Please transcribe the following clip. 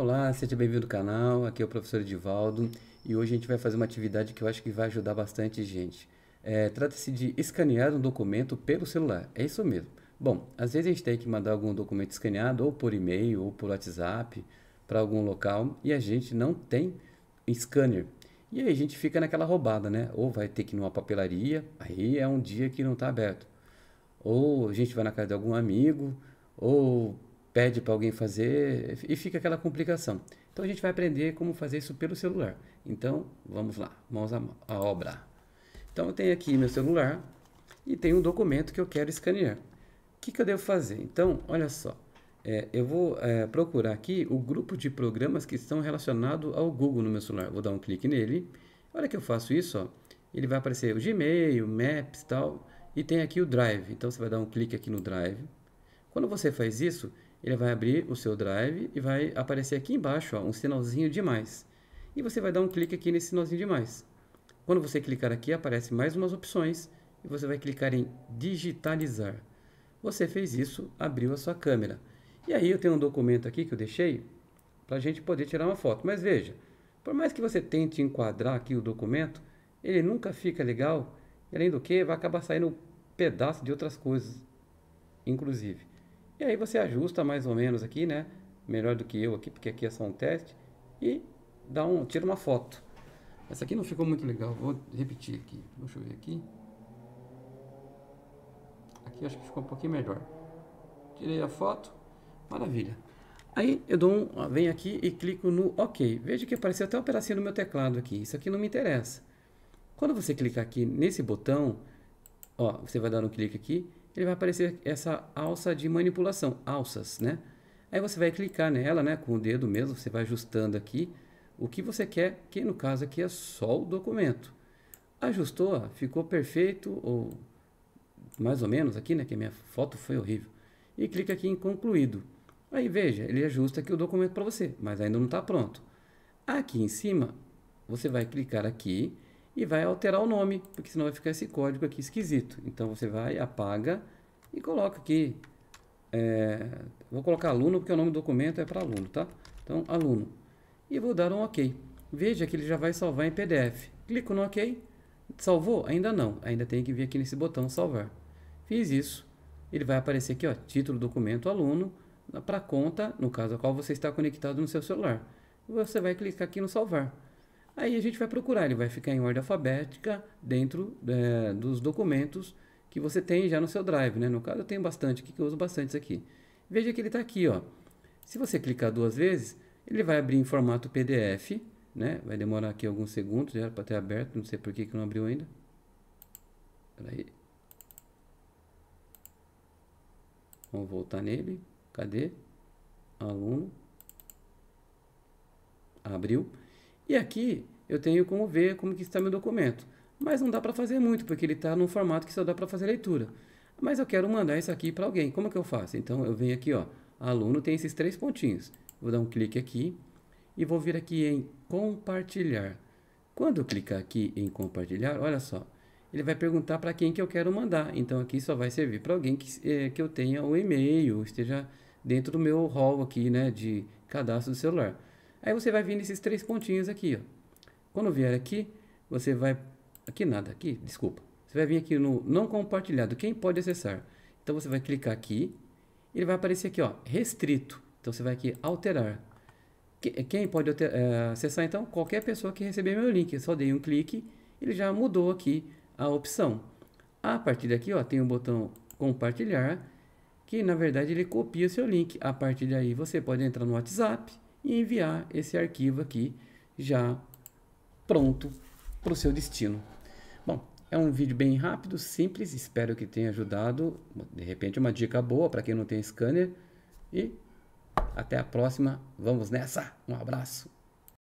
Olá, seja bem-vindo ao canal. Aqui é o professor Edivaldo e hoje a gente vai fazer uma atividade que eu acho que vai ajudar bastante gente. É, Trata-se de escanear um documento pelo celular. É isso mesmo. Bom, às vezes a gente tem que mandar algum documento escaneado ou por e-mail ou por WhatsApp para algum local e a gente não tem scanner. E aí a gente fica naquela roubada, né? Ou vai ter que ir numa papelaria, aí é um dia que não está aberto. Ou a gente vai na casa de algum amigo, ou pede para alguém fazer e fica aquela complicação. Então a gente vai aprender como fazer isso pelo celular. Então vamos lá, mãos à obra. Então eu tenho aqui meu celular e tem um documento que eu quero escanear. O que, que eu devo fazer? Então, olha só, é, eu vou é, procurar aqui o grupo de programas que estão relacionados ao Google no meu celular. Vou dar um clique nele. olha hora que eu faço isso, ó, ele vai aparecer o Gmail, Maps e tal. E tem aqui o Drive. Então você vai dar um clique aqui no Drive. Quando você faz isso, ele vai abrir o seu drive e vai aparecer aqui embaixo ó, um sinalzinho de mais. E você vai dar um clique aqui nesse sinalzinho de mais. Quando você clicar aqui, aparece mais umas opções e você vai clicar em digitalizar. Você fez isso, abriu a sua câmera. E aí eu tenho um documento aqui que eu deixei para a gente poder tirar uma foto. Mas veja, por mais que você tente enquadrar aqui o documento, ele nunca fica legal. E além do que, vai acabar saindo um pedaço de outras coisas, inclusive. E aí você ajusta mais ou menos aqui, né? Melhor do que eu aqui, porque aqui é só um teste. E dá um, tira uma foto. Essa aqui não ficou muito legal, vou repetir aqui. Deixa eu ver aqui. Aqui acho que ficou um pouquinho melhor. Tirei a foto, maravilha. Aí eu dou um, venho aqui e clico no OK. Veja que apareceu até um pedacinho do meu teclado aqui. Isso aqui não me interessa. Quando você clicar aqui nesse botão, ó, você vai dar um clique aqui ele vai aparecer essa alça de manipulação, alças, né? Aí você vai clicar nela, né, com o dedo mesmo, você vai ajustando aqui o que você quer, que no caso aqui é só o documento. Ajustou, ficou perfeito, ou mais ou menos aqui, né, que a minha foto foi horrível. E clica aqui em concluído. Aí veja, ele ajusta aqui o documento para você, mas ainda não está pronto. Aqui em cima, você vai clicar aqui e vai alterar o nome, porque senão vai ficar esse código aqui esquisito. Então você vai, apaga e coloca aqui. É, vou colocar aluno porque o nome do documento é para aluno, tá? Então, aluno. E vou dar um OK. Veja que ele já vai salvar em PDF. Clico no OK. Salvou? Ainda não. Ainda tem que vir aqui nesse botão salvar. Fiz isso. Ele vai aparecer aqui, ó, título, documento, aluno, para conta, no caso a qual você está conectado no seu celular. Você vai clicar aqui no salvar. Aí a gente vai procurar, ele vai ficar em ordem alfabética dentro é, dos documentos que você tem já no seu drive, né? No caso eu tenho bastante aqui, que eu uso bastante aqui. Veja que ele está aqui, ó. Se você clicar duas vezes, ele vai abrir em formato PDF, né? Vai demorar aqui alguns segundos, já era para ter aberto, não sei por que, que não abriu ainda. Espera aí. Vamos voltar nele. Cadê? Aluno. Abriu. E aqui eu tenho como ver como que está meu documento. Mas não dá para fazer muito, porque ele está num formato que só dá para fazer leitura. Mas eu quero mandar isso aqui para alguém. Como que eu faço? Então eu venho aqui, ó, aluno tem esses três pontinhos. Vou dar um clique aqui e vou vir aqui em compartilhar. Quando eu clicar aqui em compartilhar, olha só, ele vai perguntar para quem que eu quero mandar. Então aqui só vai servir para alguém que, é, que eu tenha o e-mail, esteja dentro do meu hall aqui, né, de cadastro do celular. Aí você vai vir nesses três pontinhos aqui, ó. Quando vier aqui, você vai... Aqui nada, aqui, desculpa. Você vai vir aqui no não compartilhado, quem pode acessar. Então você vai clicar aqui, ele vai aparecer aqui, ó, restrito. Então você vai aqui, alterar. Eh, quem pode eh, acessar então? Qualquer pessoa que receber meu link. Eu só dei um clique, ele já mudou aqui a opção. A partir daqui, ó, tem o um botão compartilhar, que na verdade ele copia o seu link. A partir daí você pode entrar no WhatsApp, e enviar esse arquivo aqui já pronto para o seu destino. Bom, é um vídeo bem rápido, simples, espero que tenha ajudado. De repente uma dica boa para quem não tem scanner. E até a próxima, vamos nessa! Um abraço!